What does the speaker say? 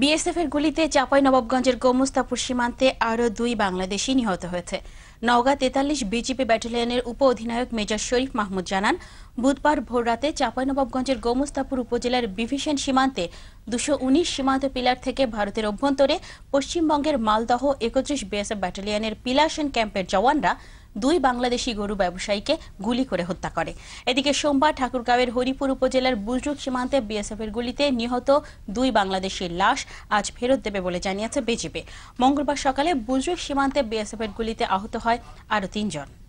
BSF এর গুলিতে চাপাই নবাবগঞ্জের গোমস্তাপুর সীমান্তে আরও দুই বাংলাদেশি নিহত হয়েছে নওগাঁ তেতাল্লিশ বিজিপি ব্যাটালিয়নের উপ অধিনায়ক মেজর শরীফ মাহমুদ জানান বুধবার ভোররাতে চাঁপাইনবাবগঞ্জের গোমস্তাপুর উপজেলার বিভীষণ সীমান্তে দুশো সীমান্ত পিলার থেকে ভারতের অভ্যন্তরে পশ্চিমবঙ্গের মালদহ একত্রিশ বিএসএফ ব্যাটালিয়নের পিলাশন ক্যাম্পের জওয়ানরা দুই বাংলাদেশি গরু ব্যবসায়ীকে গুলি করে হত্যা করে এদিকে সোমবার ঠাকুরগাঁওয়ের হরিপুর উপজেলার বুজরুক সীমান্তে এর গুলিতে নিহত দুই বাংলাদেশির লাশ আজ ফেরত দেবে বলে জানিয়েছে বিজেপি মঙ্গলবার সকালে বুজরুক সীমান্তে এর গুলিতে আহত হয় আরও তিনজন